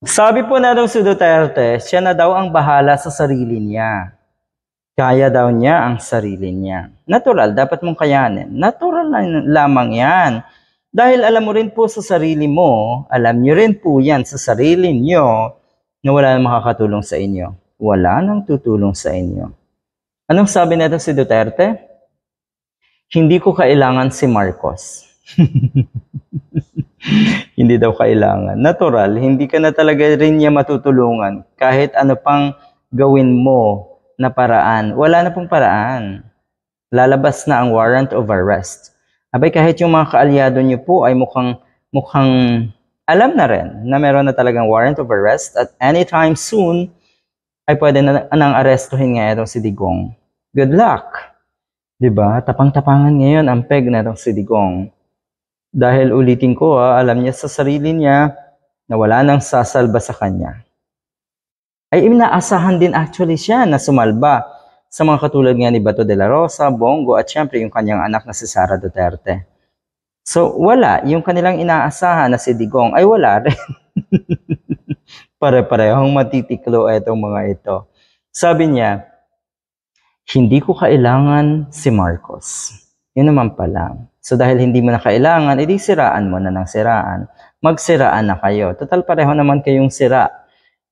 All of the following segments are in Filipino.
Sabi po na daw si Duterte, siya na daw ang bahala sa sarili niya. Kaya daw niya ang sarili niya. Natural, dapat mong kayanin. Natural lamang yan. Dahil alam mo rin po sa sarili mo, alam niyo rin po yan sa sarili niyo na wala nang makakatulong sa inyo. Wala nang tutulong sa inyo. Anong sabi nito si Duterte? Hindi ko kailangan si Marcos. hindi daw kailangan. Natural, hindi ka na talaga rin niya matutulungan kahit ano pang gawin mo na paraan. Wala na pong paraan. Lalabas na ang warrant of arrest. Abay kahit yung mga kaalyado niyo po ay mukhang mukhang alam na rin na meron na talagang warrant of arrest at anytime soon ay pwede na nang arestuhin nga itong si Digong. Good luck! 'di ba? Tapang-tapangan ngayon ang peg na itong si Digong. Dahil ulitin ko, ha, alam niya sa sarili niya na wala nang sasalba sa kanya. Ay inaasahan din actually siya na sumalba sa mga katulad nga ni Bato de la Rosa, Bongo at siyempre yung kanyang anak na si Sara Duterte. So wala, yung kanilang inaasahan na si Digong ay wala rin. Pare-parehong matitiklo itong mga ito. Sabi niya, hindi ko kailangan si Marcos. Yun naman pala. So dahil hindi mo na kailangan, edi siraan mo na ng siraan. Magsiraan na kayo. Total pareho naman kayong sira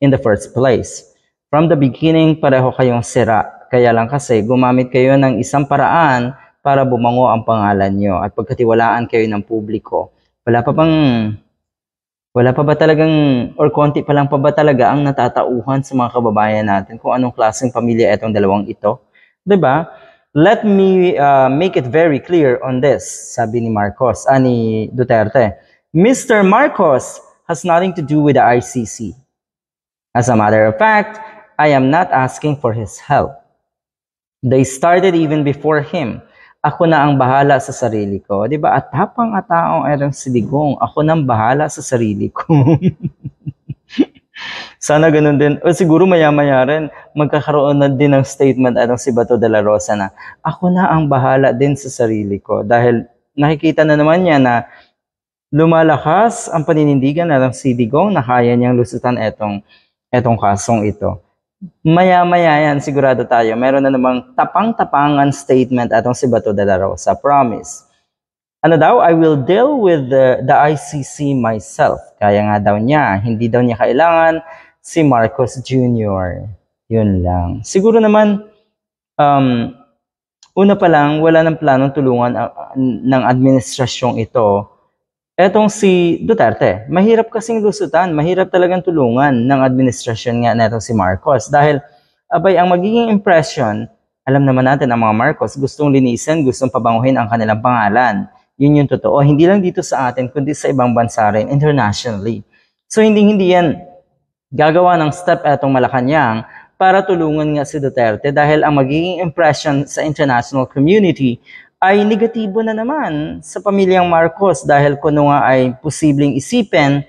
in the first place. From the beginning, pareho kayong sira. Kaya lang kasi gumamit kayo ng isang paraan para bumango ang pangalan nyo at pagkatiwalaan kayo ng publiko. Wala pa bang wala pa ba talagang or konti pa lang pa ba talaga ang natatauhan sa mga kababayan natin kung anong klaseng pamilya itong dalawang ito? 'Di ba? Let me uh, make it very clear on this, sabi ni Marcos, ani ah, Duterte. Mr. Marcos has nothing to do with the ICC. As a matter of fact, I am not asking for his help. They started even before him. Ako na ang bahala sa sarili ko. Di ba? At tapang ataong erang siligong. Ako nang bahala sa sarili ko. Sana ganun din. O siguro maya-maya rin, magkakaroon na din ng statement atong si Bato de la Rosa na, ako na ang bahala din sa sarili ko. Dahil nakikita na naman niya na lumalakas ang paninindigan ng si Digong na kaya niyang lusutan etong, etong kasong ito. Maya-maya yan, sigurado tayo. Meron na namang tapang-tapangan statement atong si Bato de la Rosa. Promise. Ano daw, I will deal with the, the ICC myself. Kaya nga daw niya, hindi daw niya kailangan si Marcos Jr. Yun lang. Siguro naman, um, una pa lang, wala ng planong tulungan uh, ng administrasyong ito. Etong si Duterte, mahirap kasing lusutan, mahirap talagang tulungan ng administrasyon nga neto si Marcos. Dahil, abay, ang magiging impression, alam naman natin ang mga Marcos, gustong linisan, gustong pabanguhin ang kanilang pangalan. Yun yung totoo, hindi lang dito sa atin, kundi sa ibang bansa rin, internationally. So, hindi-hindi yan gagawa ng step etong Malacanang para tulungan nga si Duterte dahil ang magiging impression sa international community ay negatibo na naman sa pamilyang Marcos dahil kuno nga ay posibleng isipin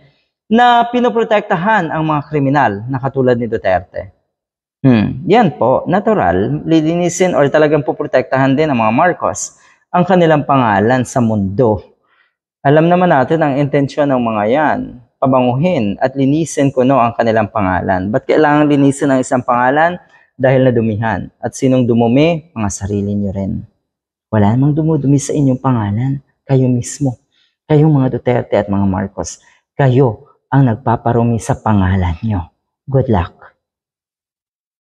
na pinoprotektahan ang mga kriminal na katulad ni Duterte. Hmm, yan po, natural, lilinisin or talagang poprotektahan din ang mga Marcos ang kanilang pangalan sa mundo. Alam naman natin ang intensyon ng mga yan pabanguhin at linisin ko no ang kanilang pangalan. Ba't kailangan linisin ang isang pangalan? Dahil nadumihan. At sinong dumumi? Mga sarili nyo rin. Wala namang dumudumi sa inyong pangalan. Kayo mismo. Kayo mga Duterte at mga Marcos. Kayo ang nagpaparumi sa pangalan nyo. Good luck.